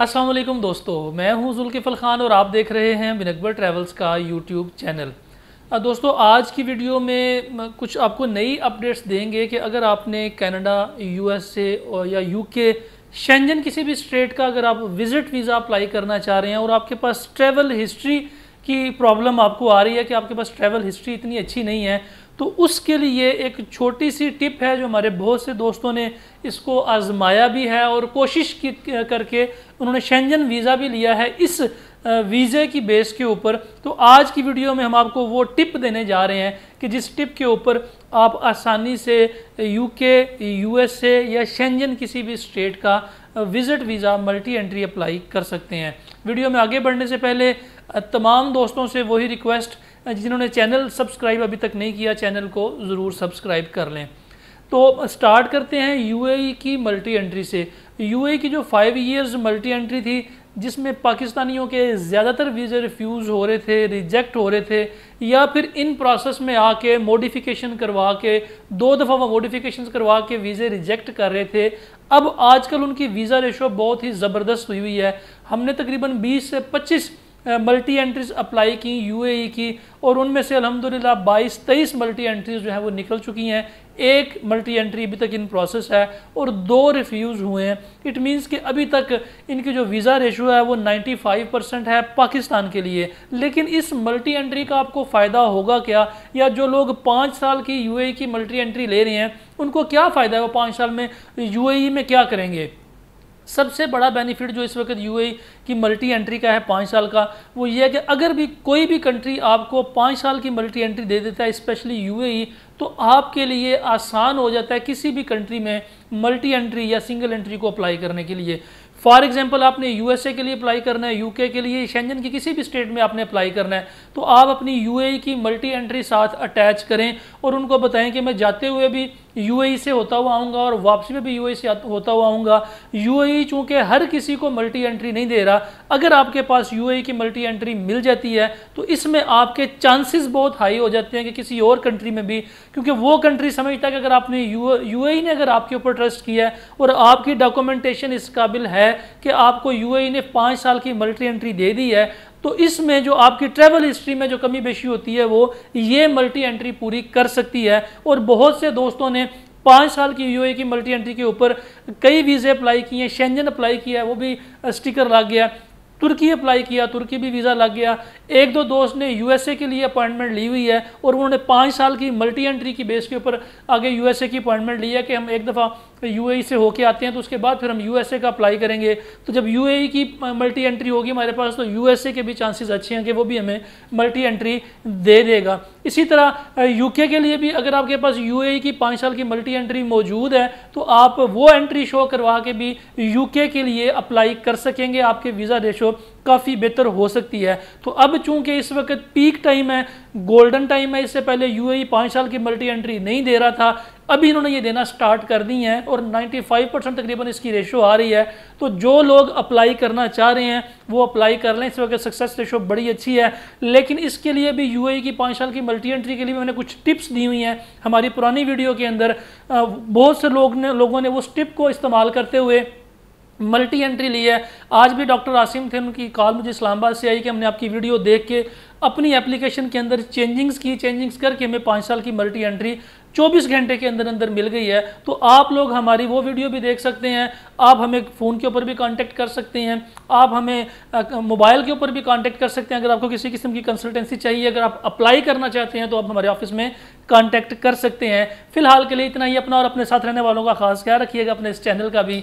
असलम दोस्तों मैं हूं जुल्किफ़ल ख़ान और आप देख रहे हैं बिन अकबर ट्रैवल्स का यूट्यूब चैनल दोस्तों आज की वीडियो में कुछ आपको नई अपडेट्स देंगे कि अगर आपने कनाडा यूएसए ए या यूके शेंजन किसी भी स्टेट का अगर आप विज़िट वीज़ा अप्लाई करना चाह रहे हैं और आपके पास ट्रैवल हिस्ट्री की प्रॉब्लम आपको आ रही है कि आपके पास ट्रैवल हिस्ट्री इतनी अच्छी नहीं है तो उसके लिए एक छोटी सी टिप है जो हमारे बहुत से दोस्तों ने इसको आजमाया भी है और कोशिश की करके उन्होंने शेंजन वीज़ा भी लिया है इस वीज़े की बेस के ऊपर तो आज की वीडियो में हम आपको वो टिप देने जा रहे हैं कि जिस टिप के ऊपर आप आसानी से यूके यूएसए या शेंजन किसी भी स्टेट का visit visa multi entry apply कर सकते हैं वीडियो में आगे बढ़ने से पहले तमाम दोस्तों से वही रिक्वेस्ट जिन्होंने चैनल सब्सक्राइब अभी तक नहीं किया चैनल को ज़रूर सब्सक्राइब कर लें तो स्टार्ट करते हैं यूएई की मल्टी एंट्री से यूएई की जो फाइव इयर्स मल्टी एंट्री थी जिसमें पाकिस्तानियों के ज़्यादातर वीज़े रिफ्यूज़ हो रहे थे रिजेक्ट हो रहे थे या फिर इन प्रोसेस में आके मोडिफिकेशन करवा के दो दफ़ा वो मोडिफिकेशन करवा के वीज़े रिजेक्ट कर रहे थे अब आजकल उनकी वीज़ा रेशो बहुत ही ज़बरदस्त हुई हुई है हमने तकरीबन 20 से मल्टी एंट्रीज अप्लाई की यूएई e की और उनमें से अलहमदिल्ला 22 तेईस मल्टी एंट्रीज जो हैं वो निकल चुकी हैं एक मल्टी एंट्री अभी तक इन प्रोसेस है और दो रिफ्यूज़ हुए हैं इट मींस कि अभी तक इनके जो वीज़ा रेशो है वो 95 परसेंट है पाकिस्तान के लिए लेकिन इस मल्टी एंट्री का आपको फ़ायदा होगा क्या या जो लोग पाँच साल की यू e की मल्टी एंट्री ले रहे हैं उनको क्या फ़ायदा है वो पाँच साल में यू e में क्या करेंगे सबसे बड़ा बेनिफिट जो इस वक्त यूएई की मल्टी एंट्री का है पाँच साल का वो ये है कि अगर भी कोई भी कंट्री आपको पाँच साल की मल्टी एंट्री दे देता है स्पेशली यूएई तो आपके लिए आसान हो जाता है किसी भी कंट्री में मल्टी एंट्री या सिंगल एंट्री को अप्लाई करने के लिए फॉर एग्जाम्पल आपने यूएसए के लिए अप्लाई करना है यूके के लिए शेंजन की किसी भी स्टेट में आपने अप्लाई करना है तो आप अपनी यूएई की मल्टी एंट्री साथ अटैच करें और उनको बताएं कि मैं जाते हुए भी यूएई से होता हुआ आऊँगा और वापसी में भी यूएई से होता हुआ आऊँगा यूएई चूँकि हर किसी को मल्टी एंट्री नहीं दे रहा अगर आपके पास यूएई की मल्टी एंट्री मिल जाती है तो इसमें आपके चांसेस बहुत हाई हो जाते हैं कि किसी और कंट्री में भी क्योंकि वो कंट्री समझता है कि अगर आपने यू ने अगर आपके ऊपर ट्रस्ट किया है और आपकी डॉक्यूमेंटेशन इस काबिल है कि आपको यू ने पाँच साल की मल्टी एंट्री दे दी है तो इसमें जो आपकी ट्रैवल हिस्ट्री में जो कमी बेशी होती है वो ये मल्टी एंट्री पूरी कर सकती है और बहुत से दोस्तों ने पाँच साल की यूए की मल्टी एंट्री के ऊपर कई वीज़े अप्लाई किए हैं शेंजन अप्लाई किया है वो भी स्टिकर लग गया तुर्की अप्लाई किया तुर्की भी वीज़ा लग गया एक दो दोस्त ने यूएसए के लिए अपॉइंटमेंट ली हुई है और उन्होंने पाँच साल की मल्टी एंट्री की बेस के ऊपर आगे यूएसए की अपॉइंटमेंट ली है कि हम एक दफ़ा यूएई e से होके आते हैं तो उसके बाद फिर हम यूएसए का अप्लाई करेंगे तो जब यूएई e की मल्टी एंट्री होगी हमारे पास तो यूएसए के भी चांसेस अच्छे हैं कि वो भी हमें मल्टी एंट्री दे देगा इसी तरह यूके के लिए भी अगर आपके पास यूएई e की पाँच साल की मल्टी एंट्री मौजूद है तो आप वो एंट्री शो करवा के भी यू के लिए अप्लाई कर सकेंगे आपके वीज़ा रेशो काफ़ी बेहतर हो सकती है तो अब चूंकि इस वक्त पीक टाइम है गोल्डन टाइम है इससे पहले यूएई पाँच साल की मल्टी एंट्री नहीं दे रहा था अभी इन्होंने ये देना स्टार्ट कर दी है और 95 परसेंट तकरीबन इसकी रेशो आ रही है तो जो लोग अप्लाई करना चाह रहे हैं वो अप्लाई कर लें इस वक्त सक्सेस रेशो बड़ी अच्छी है लेकिन इसके लिए भी यू e की पाँच साल की मल्टी एंट्री के लिए मैंने कुछ टिप्स दी हुई हैं हमारी पुरानी वीडियो के अंदर बहुत से लोग ने लोगों ने उस टिप को इस्तेमाल करते हुए मल्टी एंट्री ली है आज भी डॉक्टर आसिम थे उनकी कॉल मुझे इस्लामाबाद से आई कि हमने आपकी वीडियो देख के अपनी एप्लीकेशन के अंदर चेंजिंग्स की चेंजिंग्स करके हमें पाँच साल की मल्टी एंट्री 24 घंटे के अंदर अंदर मिल गई है तो आप लोग हमारी वो वीडियो भी देख सकते हैं आप हमें फ़ोन के ऊपर भी कांटेक्ट कर सकते हैं आप हमें मोबाइल के ऊपर भी कांटेक्ट कर सकते हैं अगर आपको किसी किस्म की कंसल्टेंसी चाहिए अगर आप अप्लाई करना चाहते हैं तो आप हमारे ऑफिस में कांटेक्ट कर सकते हैं फिलहाल के लिए इतना ही अपना और अपने साथ रहने वालों का खास ख्याल रखिएगा अपने इस चैनल का भी